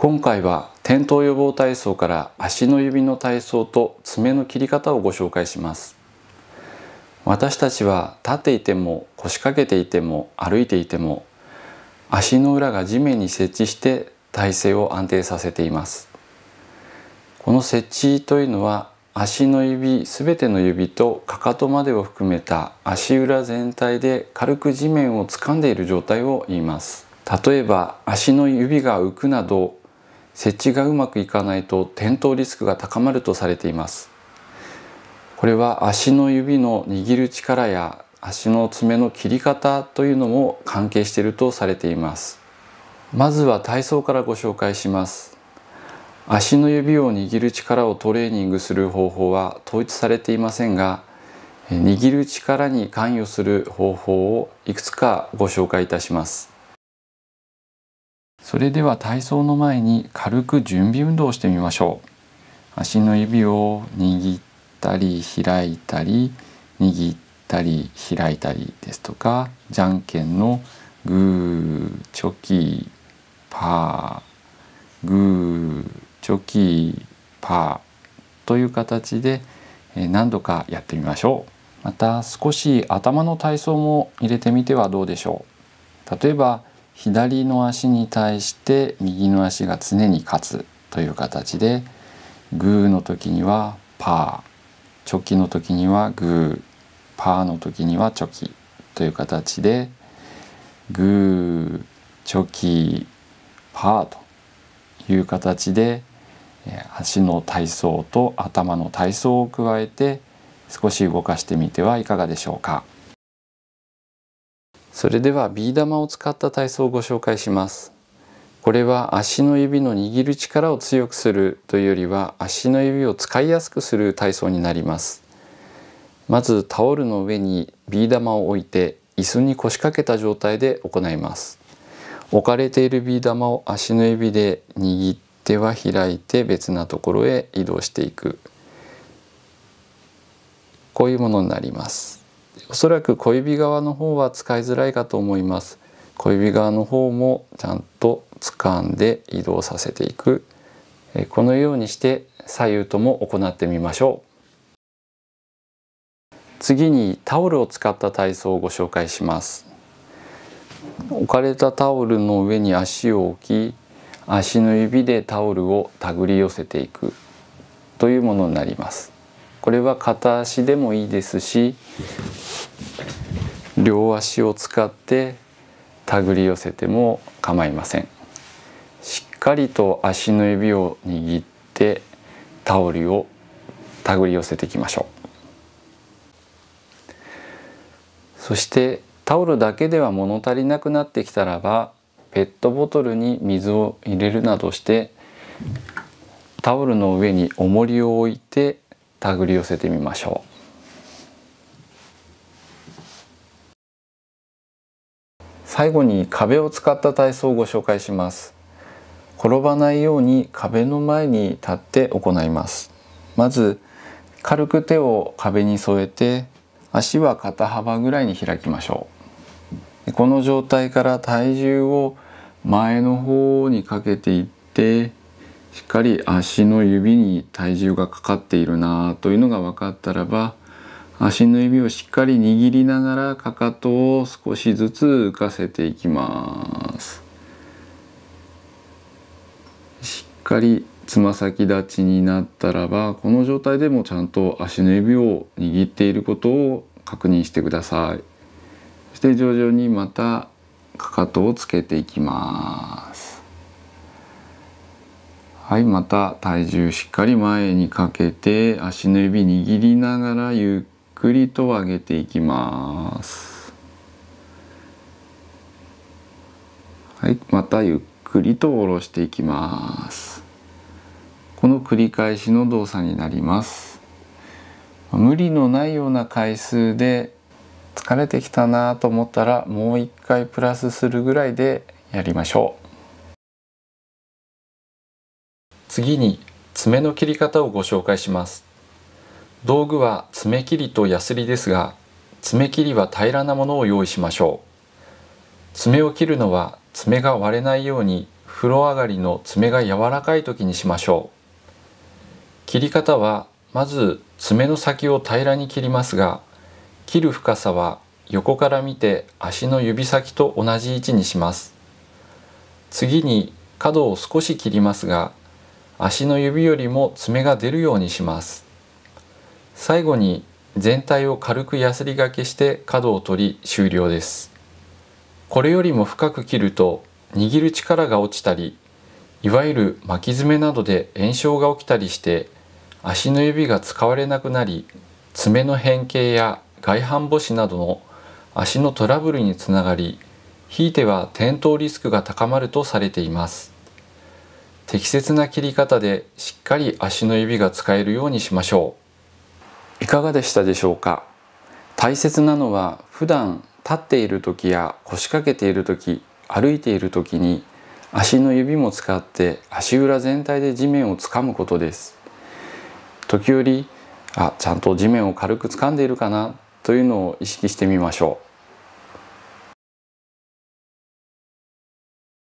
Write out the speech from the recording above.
今回は転倒予防体操から足の指の体操と爪の切り方をご紹介します私たちは立っていても腰掛けていても歩いていても足の裏が地面に設置して体勢を安定させていますこの設置というのは足の指すべての指とかかとまでを含めた足裏全体で軽く地面を掴んでいる状態を言います例えば足の指が浮くなど設置がうまくいかないと転倒リスクが高まるとされていますこれは足の指の握る力や足の爪の切り方というのも関係しているとされていますまずは体操からご紹介します足の指を握る力をトレーニングする方法は統一されていませんが握る力に関与する方法をいくつかご紹介いたしますそれでは体操の前に軽く準備運動をしてみましょう足の指を握ったり開いたり握ったり開いたりですとかじゃんけんのグーチョキパーグーチョキパーという形で何度かやってみましょうまた少し頭の体操も入れてみてはどうでしょう例えば左の足に対して右の足が常に勝つという形でグーの時にはパーチョキの時にはグーパーの時にはチョキという形でグーチョキパーという形で足の体操と頭の体操を加えて少し動かしてみてはいかがでしょうか。それではビー玉を使った体操をご紹介しますこれは足の指の握る力を強くするというよりは足の指を使いやすくする体操になりますまずタオルの上にビー玉を置いて椅子に腰掛けた状態で行います置かれているビー玉を足の指で握っては開いて別なところへ移動していくこういうものになりますおそらく小指側の方は使いづらいかと思います小指側の方もちゃんと掴んで移動させていくこのようにして左右とも行ってみましょう次にタオルを使った体操をご紹介します置かれたタオルの上に足を置き足の指でタオルを手繰り寄せていくというものになりますこれは片足でもいいですし両足を使って手繰り寄せても構いませんしっかりと足の指を握ってタオルを手繰り寄せていきましょうそしてタオルだけでは物足りなくなってきたらばペットボトルに水を入れるなどしてタオルの上に重りを置いて手繰り寄せてみましょう最後に壁を使った体操をご紹介します転ばないように壁の前に立って行いますまず軽く手を壁に添えて足は肩幅ぐらいに開きましょうこの状態から体重を前の方にかけていってしっかり足の指に体重がかかっているなというのが分かったらば足の指をしっかり握りながらかかとを少しずつ浮かせていきますしっかりつま先立ちになったらばこの状態でもちゃんと足の指を握っていることを確認してくださいそして徐々にまたかかとをつけていきますはいまた体重しっかり前にかけて足の指握りながらゆっくりと上げていきますはいまたゆっくりと下ろしていきますこの繰り返しの動作になります無理のないような回数で疲れてきたなと思ったらもう一回プラスするぐらいでやりましょう次に爪の切り方をご紹介します道具は爪切りとヤスリですが爪切りは平らなものを用意しましょう爪を切るのは爪が割れないように風呂上がりの爪が柔らかい時にしましょう切り方はまず爪の先を平らに切りますが切る深さは横から見て足の指先と同じ位置にします次に角を少し切りますが足の指よりも爪が出るようにします最後に全体を軽くヤスリがけして角を取り終了ですこれよりも深く切ると握る力が落ちたりいわゆる巻き爪などで炎症が起きたりして足の指が使われなくなり爪の変形や外反母趾などの足のトラブルにつながりひいては転倒リスクが高まるとされています。適切な切り方でしっかり足の指が使えるようにしましょういかがでしたでしょうか大切なのは普段立っている時や腰掛けている時歩いている時に足の指も使って足裏全体で地面をつかむことです時折あちゃんと地面を軽く掴んでいるかなというのを意識してみましょう